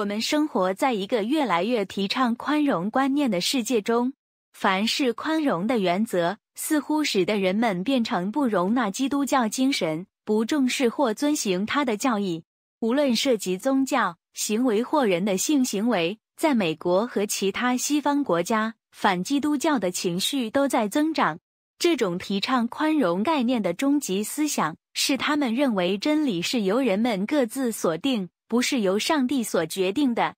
我们生活在一个越来越提倡宽容观念的世界中，凡是宽容的原则，似乎使得人们变成不容纳基督教精神，不重视或遵行他的教义。无论涉及宗教、行为或人的性行为，在美国和其他西方国家，反基督教的情绪都在增长。这种提倡宽容概念的终极思想，是他们认为真理是由人们各自锁定。不是由上帝所决定的。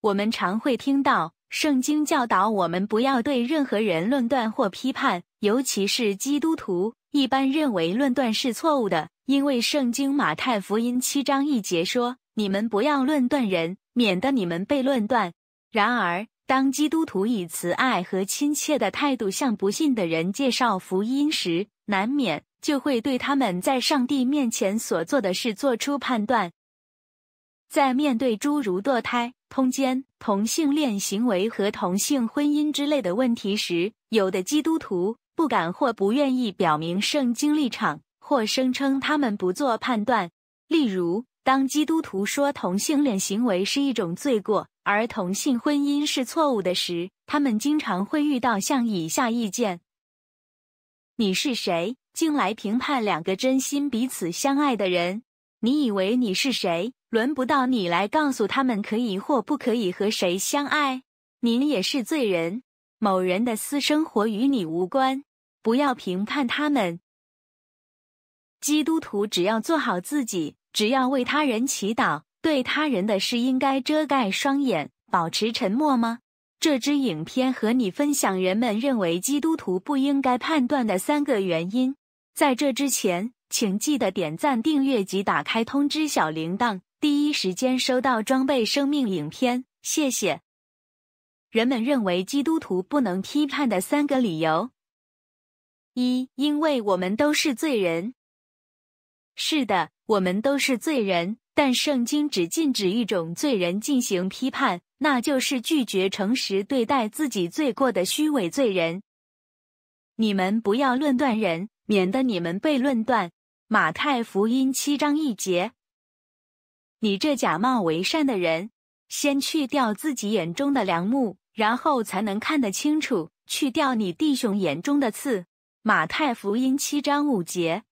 我们常会听到圣经教导我们不要对任何人论断或批判，尤其是基督徒一般认为论断是错误的，因为圣经马太福音七章一节说：“你们不要论断人，免得你们被论断。”然而，当基督徒以慈爱和亲切的态度向不信的人介绍福音时，难免就会对他们在上帝面前所做的事做出判断。在面对诸如堕胎、通奸、同性恋行为和同性婚姻之类的问题时，有的基督徒不敢或不愿意表明圣经立场，或声称他们不做判断。例如，当基督徒说同性恋行为是一种罪过，而同性婚姻是错误的时，他们经常会遇到像以下意见：“你是谁，竟来评判两个真心彼此相爱的人？你以为你是谁？”轮不到你来告诉他们可以或不可以和谁相爱。您也是罪人，某人的私生活与你无关，不要评判他们。基督徒只要做好自己，只要为他人祈祷，对他人的事应该遮盖双眼，保持沉默吗？这支影片和你分享人们认为基督徒不应该判断的三个原因。在这之前，请记得点赞、订阅及打开通知小铃铛。第一时间收到装备生命影片，谢谢。人们认为基督徒不能批判的三个理由：一，因为我们都是罪人。是的，我们都是罪人。但圣经只禁止一种罪人进行批判，那就是拒绝诚实对待自己罪过的虚伪罪人。你们不要论断人，免得你们被论断。马太福音七章一节。你这假冒为善的人，先去掉自己眼中的梁木，然后才能看得清楚；去掉你弟兄眼中的刺。马太福音七章五节，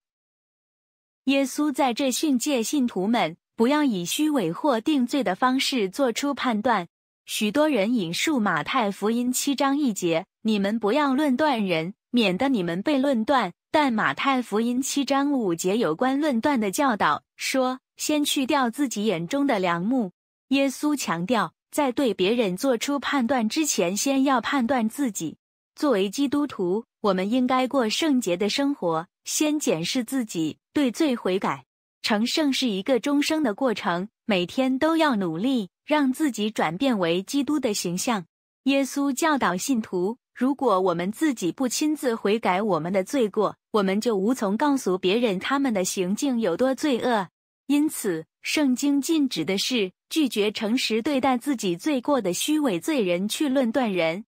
耶稣在这训诫信徒们，不要以虚伪或定罪的方式做出判断。许多人引述马太福音七章一节：“你们不要论断人，免得你们被论断。”但马太福音七章五节有关论断的教导说。先去掉自己眼中的梁木。耶稣强调，在对别人做出判断之前，先要判断自己。作为基督徒，我们应该过圣洁的生活，先检视自己，对罪悔改。成圣是一个终生的过程，每天都要努力，让自己转变为基督的形象。耶稣教导信徒：如果我们自己不亲自悔改我们的罪过，我们就无从告诉别人他们的行径有多罪恶。因此，圣经禁止的是拒绝诚实对待自己罪过的虚伪罪人去论断人。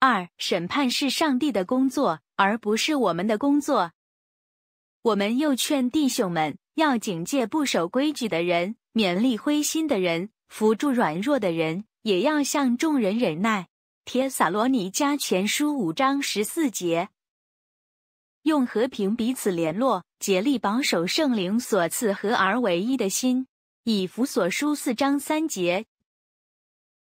二审判是上帝的工作，而不是我们的工作。我们又劝弟兄们要警戒不守规矩的人，勉励灰心的人，扶助软弱的人，也要向众人忍耐。帖撒罗尼迦前书五章十四节。用和平彼此联络，竭力保守圣灵所赐合而为一的心。以弗所书四章三节，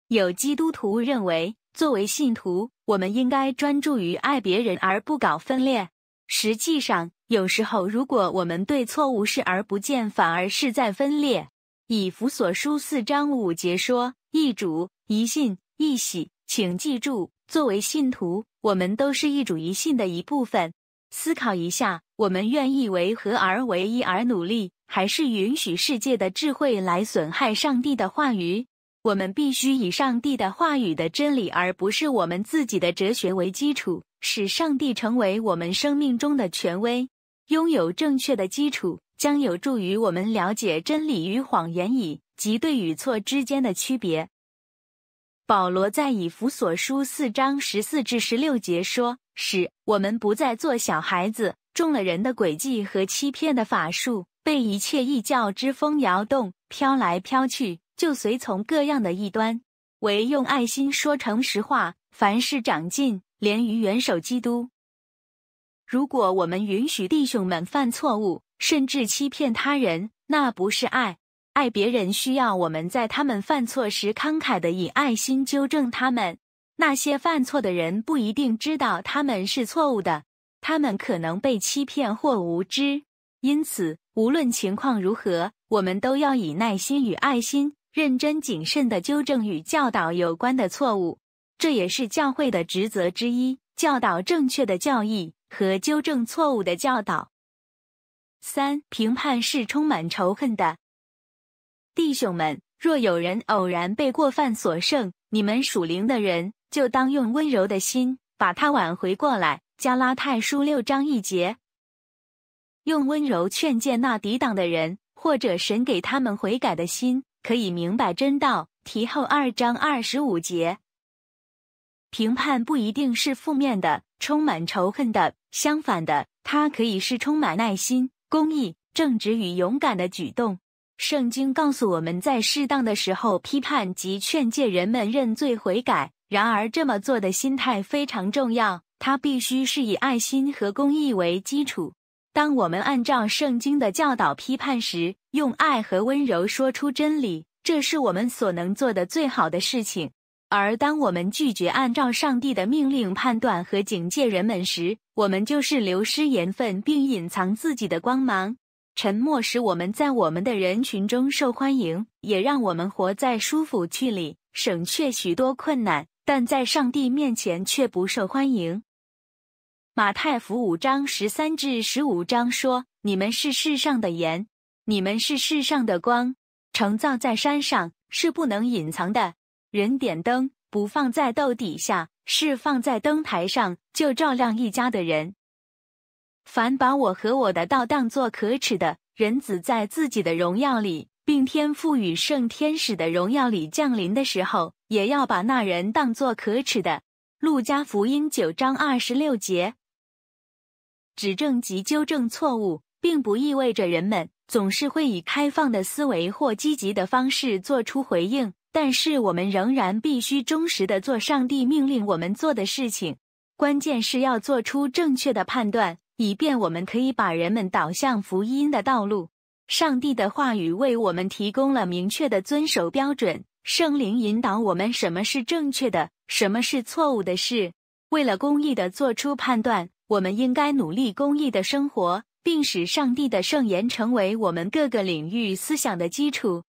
有基督徒认为，作为信徒，我们应该专注于爱别人而不搞分裂。实际上，有时候如果我们对错误视而不见，反而是在分裂。以弗所书四章五节说：“一主一信一喜。”请记住，作为信徒，我们都是一主一信的一部分。思考一下，我们愿意为合而为一而努力，还是允许世界的智慧来损害上帝的话语？我们必须以上帝的话语的真理，而不是我们自己的哲学为基础，使上帝成为我们生命中的权威。拥有正确的基础，将有助于我们了解真理与谎言，以及对与错之间的区别。保罗在以弗所书四章十四至十六节说：“使我们不再做小孩子，中了人的诡计和欺骗的法术，被一切异教之风摇动，飘来飘去，就随从各样的异端。唯用爱心说诚实话，凡事长进，连于元首基督。”如果我们允许弟兄们犯错误，甚至欺骗他人，那不是爱。爱别人需要我们在他们犯错时慷慨地以爱心纠正他们。那些犯错的人不一定知道他们是错误的，他们可能被欺骗或无知。因此，无论情况如何，我们都要以耐心与爱心、认真谨慎地纠正与教导有关的错误。这也是教会的职责之一：教导正确的教义和纠正错误的教导。三、评判是充满仇恨的。弟兄们，若有人偶然被过犯所胜，你们属灵的人就当用温柔的心把他挽回过来。加拉太书六章一节，用温柔劝诫那抵挡的人，或者神给他们悔改的心，可以明白真道。提后二章二十五节，评判不一定是负面的、充满仇恨的、相反的，它可以是充满耐心、公义、正直与勇敢的举动。圣经告诉我们，在适当的时候批判及劝诫人们认罪悔改。然而，这么做的心态非常重要，它必须是以爱心和公义为基础。当我们按照圣经的教导批判时，用爱和温柔说出真理，这是我们所能做的最好的事情。而当我们拒绝按照上帝的命令判断和警戒人们时，我们就是流失盐分并隐藏自己的光芒。沉默使我们在我们的人群中受欢迎，也让我们活在舒服距离，省却许多困难；但在上帝面前却不受欢迎。马太福音章十三至十五章说：“你们是世上的盐，你们是世上的光。成造在山上是不能隐藏的；人点灯不放在豆底下，是放在灯台上，就照亮一家的人。”凡把我和我的道当作可耻的人子，在自己的荣耀里，并天赋与圣天使的荣耀里降临的时候，也要把那人当作可耻的。路加福音九章二十六节。指正及纠正错误，并不意味着人们总是会以开放的思维或积极的方式做出回应。但是，我们仍然必须忠实的做上帝命令我们做的事情。关键是要做出正确的判断。以便我们可以把人们导向福音的道路。上帝的话语为我们提供了明确的遵守标准，圣灵引导我们什么是正确的，什么是错误的事。为了公义的做出判断，我们应该努力公义的生活，并使上帝的圣言成为我们各个领域思想的基础。